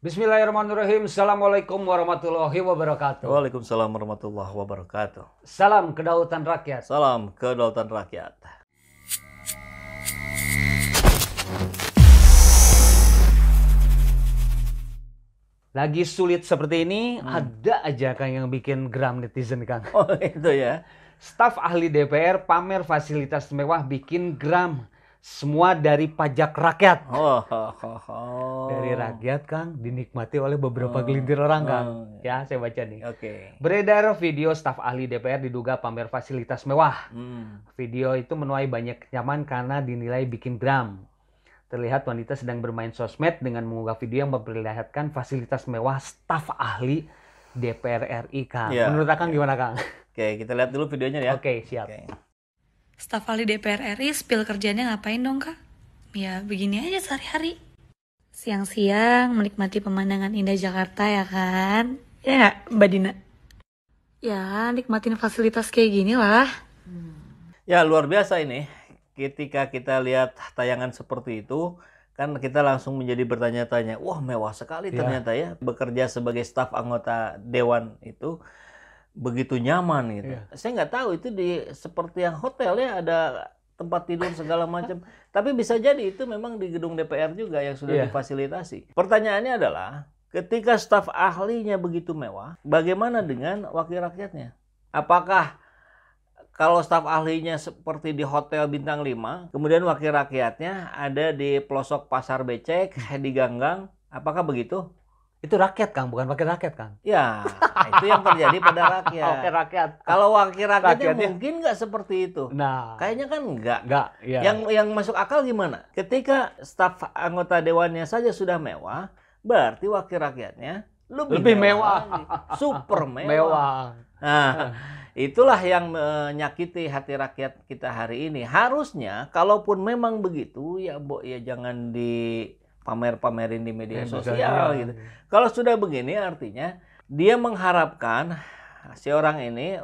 Bismillahirrahmanirrahim. Assalamualaikum warahmatullahi wabarakatuh. Waalaikumsalam warahmatullahi wabarakatuh. Salam kedaulatan rakyat. Salam kedaulatan rakyat. Lagi sulit seperti ini, hmm. ada aja Kang yang bikin geram netizen Kang. Oh itu ya. Staf ahli DPR pamer fasilitas mewah bikin geram semua dari pajak rakyat. Oh, oh, oh, oh. Dari rakyat Kang dinikmati oleh beberapa oh, gelintir orang Kang. Oh. Iya. Ya, saya baca nih. Oke. Okay. Beredar video staf ahli DPR diduga pamer fasilitas mewah. Hmm. Video itu menuai banyak kecaman karena dinilai bikin dram. Terlihat wanita sedang bermain sosmed dengan mengunggah video yang memperlihatkan fasilitas mewah staf ahli DPR RI Kang. Yeah. Menurut Kang yeah. gimana Kang? Oke, okay, kita lihat dulu videonya ya. Oke, okay, siap. Okay staf ahli DPR RI spill kerjanya ngapain dong kak? Ya begini aja sehari-hari. Siang-siang menikmati pemandangan indah Jakarta ya kan? Ya gak, Mbak Dina? Ya, nikmatin fasilitas kayak gini lah. Ya, luar biasa ini. Ketika kita lihat tayangan seperti itu, kan kita langsung menjadi bertanya-tanya, wah mewah sekali ya. ternyata ya bekerja sebagai staf anggota dewan itu begitu nyaman gitu. Yeah. Saya nggak tahu itu di seperti yang hotel ya ada tempat tidur segala macam. Tapi bisa jadi itu memang di gedung DPR juga yang sudah yeah. difasilitasi. Pertanyaannya adalah ketika staf ahlinya begitu mewah, bagaimana dengan wakil rakyatnya? Apakah kalau staf ahlinya seperti di hotel bintang 5, kemudian wakil rakyatnya ada di pelosok pasar becek, di ganggang, apakah begitu? Itu rakyat Kang, bukan wakil rakyat Kang. Ya, itu yang terjadi pada rakyat. Wakil rakyat. Kalau wakil rakyat rakyatnya mungkin nggak seperti itu. Nah, kayaknya kan nggak. Nggak. Ya. Yang yang masuk akal gimana? Ketika staf anggota dewannya saja sudah mewah, berarti wakil rakyatnya lebih, lebih mewah, mewah. super mewah. mewah. Nah, itulah yang menyakiti hati rakyat kita hari ini. Harusnya, kalaupun memang begitu, ya, Bo, ya jangan di pamer-pamerin di media sosial ya, gitu. Kalau sudah begini artinya dia mengharapkan si orang ini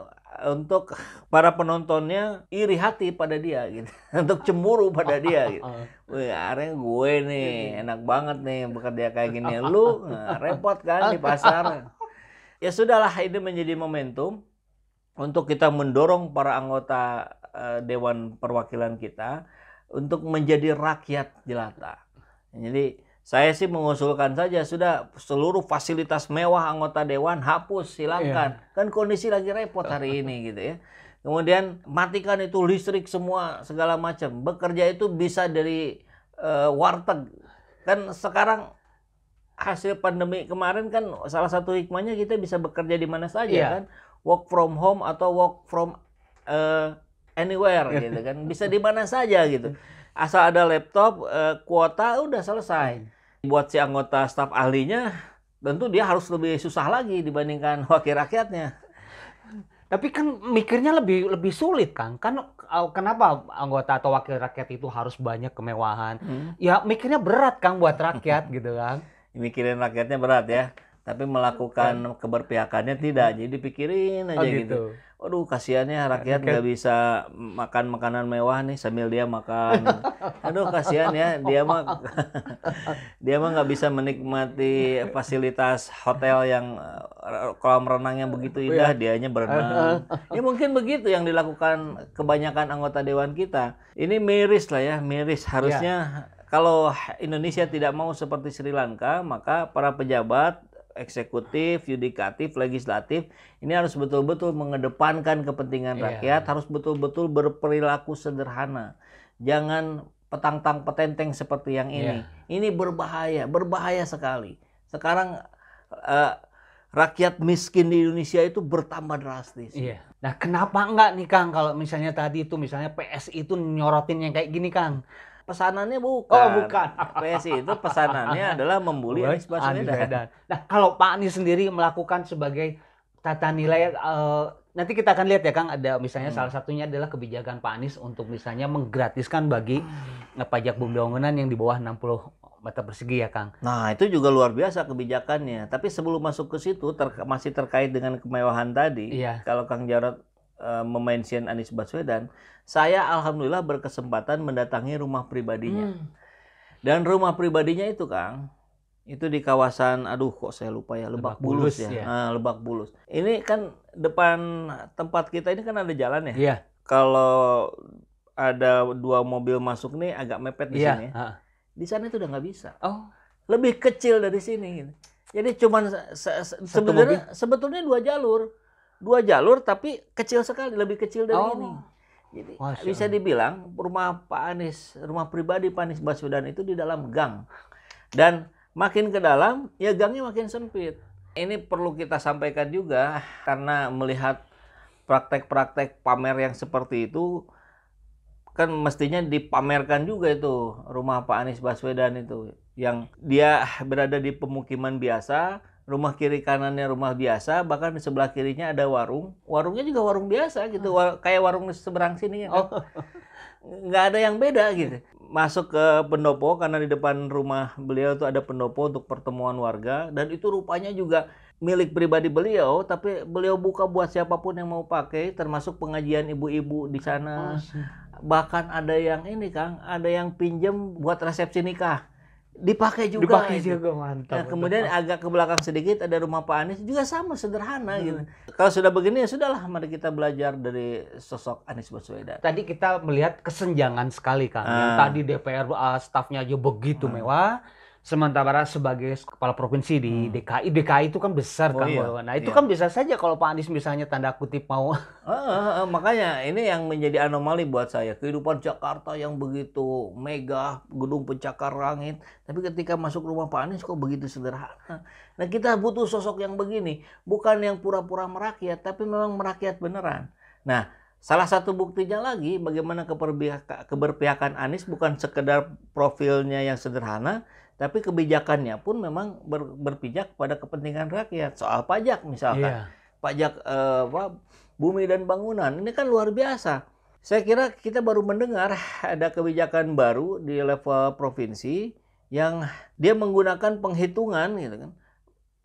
untuk para penontonnya iri hati pada dia gitu untuk cemburu pada dia gitu wih akhirnya gue nih enak banget nih bekerja kayak gini lu nah, repot kan di pasar ya sudahlah ini menjadi momentum untuk kita mendorong para anggota uh, dewan perwakilan kita untuk menjadi rakyat jelata jadi saya sih mengusulkan saja sudah seluruh fasilitas mewah anggota dewan hapus silahkan. Yeah. Kan kondisi lagi repot hari ini gitu ya. Kemudian matikan itu listrik semua segala macam. Bekerja itu bisa dari uh, warteg. Kan sekarang hasil pandemi kemarin kan salah satu hikmahnya kita bisa bekerja di mana saja yeah. kan. Work from home atau work from uh, anywhere gitu kan. Bisa di mana saja gitu. asal ada laptop eh, kuota udah selesai buat si anggota staf ahlinya tentu dia harus lebih susah lagi dibandingkan wakil rakyatnya tapi kan mikirnya lebih lebih sulit kan kan kenapa anggota atau wakil rakyat itu harus banyak kemewahan hmm. ya mikirnya berat kan buat rakyat gitu kan mikirin rakyatnya berat ya tapi melakukan iya. keberpihakannya tidak jadi pikirin aja oh, gitu. gitu aduh kasihannya rakyat nggak bisa makan makanan mewah nih sambil dia makan aduh kasihan ya dia mah dia mah nggak bisa menikmati fasilitas hotel yang eh, kolam renang yang begitu oh, indah iya. dia hanya berenang ya mungkin begitu yang dilakukan kebanyakan anggota dewan kita ini miris lah ya miris iya. harusnya ya. kalau Indonesia tidak mau seperti Sri Lanka maka para pejabat eksekutif, yudikatif, legislatif ini harus betul-betul mengedepankan kepentingan yeah. rakyat, harus betul-betul berperilaku sederhana. Jangan petang-tang petenteng seperti yang ini. Yeah. Ini berbahaya, berbahaya sekali. Sekarang uh, rakyat miskin di Indonesia itu bertambah drastis. Iya. Nah, kenapa enggak nih Kang kalau misalnya tadi itu misalnya PSI itu nyorotin yang kayak gini Kang? pesanannya bukan. Oh, bukan. PSI itu pesanannya adalah membuli Anies Baswedan. Nah, kalau Pak Anies sendiri melakukan sebagai tata nilai uh, nanti kita akan lihat ya Kang ada misalnya hmm. salah satunya adalah kebijakan Pak Anies untuk misalnya menggratiskan bagi hmm. Eh, pajak bangunan yang di bawah 60 meter persegi ya Kang. Nah, itu juga luar biasa kebijakannya. Tapi sebelum masuk ke situ ter masih terkait dengan kemewahan tadi. Iya. Kalau Kang Jarot Eh, memention Anies Baswedan, saya alhamdulillah berkesempatan mendatangi rumah pribadinya. Hmm. Dan rumah pribadinya itu Kang, itu di kawasan aduh kok saya lupa ya Lebak, Lebak Bulus, Bulus ya, ya. Nah, Lebak Bulus. Ini kan depan tempat kita ini kan ada jalan ya. Iya. Kalau ada dua mobil masuk nih agak mepet di yeah. sini. Ya. Di sana itu udah nggak bisa. Oh. Lebih kecil dari sini. Gitu. Jadi cuman se se se sebenarnya mobil? sebetulnya dua jalur dua jalur tapi kecil sekali, lebih kecil dari oh. ini. Jadi Masya. bisa dibilang rumah Pak Anies, rumah pribadi Pak Anies Baswedan itu di dalam gang. Dan makin ke dalam, ya gangnya makin sempit. Ini perlu kita sampaikan juga karena melihat praktek-praktek pamer yang seperti itu kan mestinya dipamerkan juga itu rumah Pak Anies Baswedan itu yang dia berada di pemukiman biasa rumah kiri kanannya rumah biasa bahkan di sebelah kirinya ada warung warungnya juga warung biasa gitu ah. War kayak warung seberang sini ya. Kan? oh nggak ada yang beda gitu masuk ke pendopo karena di depan rumah beliau itu ada pendopo untuk pertemuan warga dan itu rupanya juga milik pribadi beliau tapi beliau buka buat siapapun yang mau pakai termasuk pengajian ibu-ibu di sana oh, bahkan ada yang ini Kang ada yang pinjam buat resepsi nikah dipakai juga dipakai gitu. juga mantap nah, kemudian mantap. agak ke belakang sedikit ada rumah Pak Anies juga sama sederhana hmm. gitu kalau sudah begini ya sudahlah mari kita belajar dari sosok Anies Baswedan tadi kita melihat kesenjangan sekali kan hmm. tadi DPR uh, ah, stafnya aja begitu hmm. mewah sementara sebagai kepala provinsi di hmm. DKI DKI itu kan besar oh, kan iya. nah itu iya. kan bisa saja kalau Pak Anies misalnya tanda kutip mau uh, uh, uh, makanya ini yang menjadi anomali buat saya kehidupan Jakarta yang begitu mega gedung pencakar langit tapi ketika masuk rumah Pak Anies kok begitu sederhana nah kita butuh sosok yang begini bukan yang pura-pura merakyat tapi memang merakyat beneran nah Salah satu buktinya lagi bagaimana keberpihakan Anies bukan sekedar profilnya yang sederhana, tapi kebijakannya pun memang ber, berpijak pada kepentingan rakyat. Soal pajak misalkan, yeah. pajak eh, apa, bumi dan bangunan, ini kan luar biasa. Saya kira kita baru mendengar ada kebijakan baru di level provinsi yang dia menggunakan penghitungan gitu kan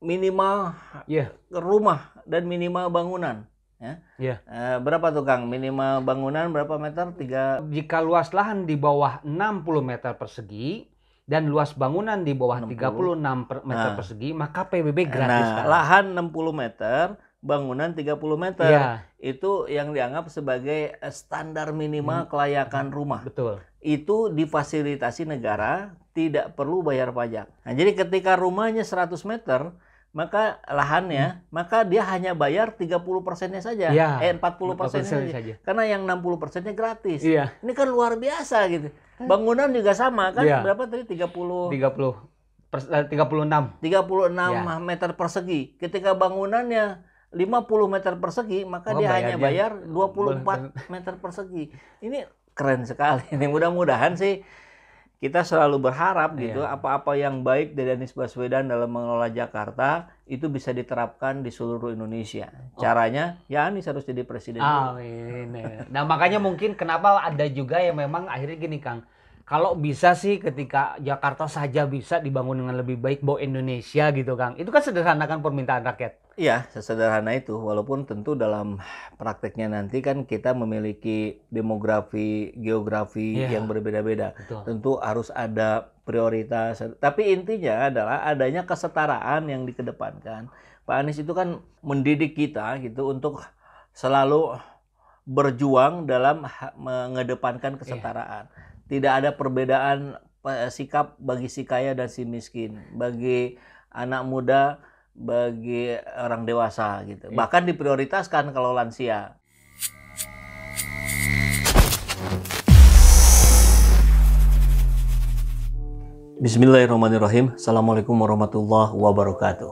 minimal yeah. rumah dan minimal bangunan Ya. Yeah. Iya. E, berapa tuh Kang? Minimal bangunan berapa meter? Tiga. Jika luas lahan di bawah 60 meter persegi dan luas bangunan di bawah 60. 36 per meter nah. persegi, maka PBB nah, gratis. Nah, kan? lahan 60 meter, bangunan 30 meter. Yeah. Itu yang dianggap sebagai standar minimal hmm. kelayakan rumah. Betul. Itu difasilitasi negara, tidak perlu bayar pajak. Nah, jadi ketika rumahnya 100 meter, maka lahannya, hmm. maka dia hanya bayar 30 persennya saja, ya, eh 40 persennya saja. saja, karena yang 60 persennya gratis. Iya. Ini kan luar biasa gitu. Eh. Bangunan juga sama kan, ya. berapa tadi 30? 30 eh, enam 36. 36 ya. meter persegi. Ketika bangunannya 50 meter persegi, maka oh, dia hanya bayar 24 meter persegi. Ini keren sekali. Ini mudah-mudahan sih kita selalu berharap gitu apa iya. apa-apa yang baik dari Anies Baswedan dalam mengelola Jakarta itu bisa diterapkan di seluruh Indonesia. Oh. Caranya ya Anies harus jadi presiden. Amin. Ya. nah makanya mungkin kenapa ada juga yang memang akhirnya gini Kang, kalau bisa sih ketika Jakarta saja bisa dibangun dengan lebih baik, bahwa Indonesia gitu Kang, itu kan sederhanakan permintaan rakyat. Iya, sesederhana itu. Walaupun tentu dalam prakteknya nanti kan kita memiliki demografi, geografi yeah. yang berbeda-beda. Tentu harus ada prioritas. Tapi intinya adalah adanya kesetaraan yang dikedepankan. Pak Anies itu kan mendidik kita gitu untuk selalu berjuang dalam mengedepankan iya. kesetaraan. Yeah. Tidak ada perbedaan eh, sikap bagi si kaya dan si miskin, bagi anak muda bagi orang dewasa gitu. Iya. Bahkan diprioritaskan kalau lansia. Bismillahirrahmanirrahim. Assalamualaikum warahmatullahi wabarakatuh.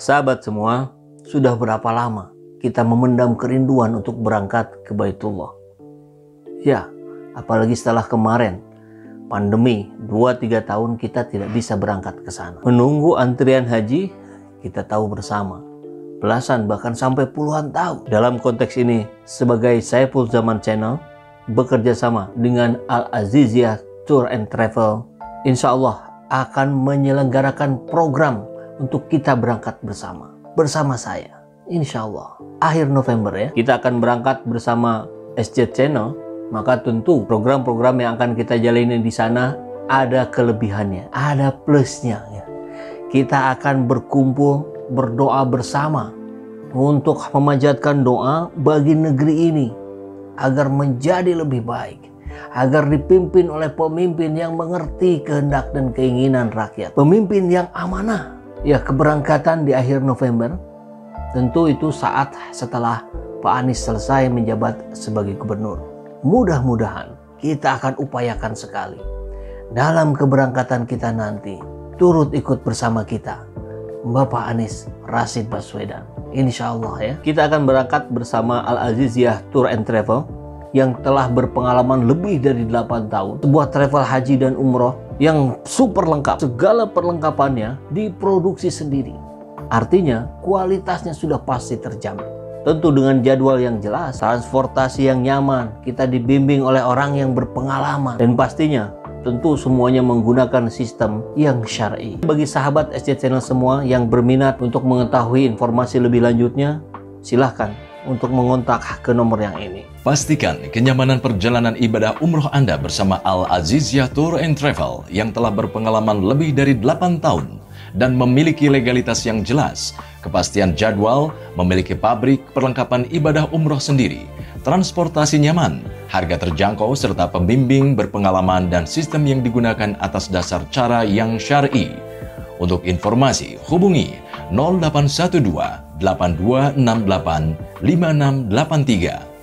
Sahabat semua, sudah berapa lama kita memendam kerinduan untuk berangkat ke Baitullah? Ya, apalagi setelah kemarin pandemi 2-3 tahun kita tidak bisa berangkat ke sana. Menunggu antrian haji kita tahu bersama belasan bahkan sampai puluhan tahun. Dalam konteks ini sebagai Saiful Zaman Channel bekerja sama dengan Al Azizia Tour and Travel insya Allah akan menyelenggarakan program untuk kita berangkat bersama. Bersama saya insya Allah akhir November ya kita akan berangkat bersama SJ Channel maka tentu program-program yang akan kita jalani di sana ada kelebihannya, ada plusnya. Ya kita akan berkumpul berdoa bersama untuk memanjatkan doa bagi negeri ini agar menjadi lebih baik agar dipimpin oleh pemimpin yang mengerti kehendak dan keinginan rakyat pemimpin yang amanah ya keberangkatan di akhir November tentu itu saat setelah Pak Anies selesai menjabat sebagai gubernur mudah-mudahan kita akan upayakan sekali dalam keberangkatan kita nanti turut ikut bersama kita. Bapak Anies Rasid Baswedan. Insya Allah ya. Kita akan berangkat bersama Al Aziziyah Tour and Travel yang telah berpengalaman lebih dari 8 tahun. Sebuah travel haji dan umroh yang super lengkap. Segala perlengkapannya diproduksi sendiri. Artinya kualitasnya sudah pasti terjamin. Tentu dengan jadwal yang jelas, transportasi yang nyaman, kita dibimbing oleh orang yang berpengalaman. Dan pastinya tentu semuanya menggunakan sistem yang syar'i. Bagi sahabat SC Channel semua yang berminat untuk mengetahui informasi lebih lanjutnya, silahkan untuk mengontak ke nomor yang ini. Pastikan kenyamanan perjalanan ibadah umroh Anda bersama Al Azizia Tour and Travel yang telah berpengalaman lebih dari 8 tahun dan memiliki legalitas yang jelas kepastian jadwal, memiliki pabrik perlengkapan ibadah umroh sendiri, transportasi nyaman, harga terjangkau serta pembimbing berpengalaman dan sistem yang digunakan atas dasar cara yang syar'i. Untuk informasi, hubungi 0812 8268 5683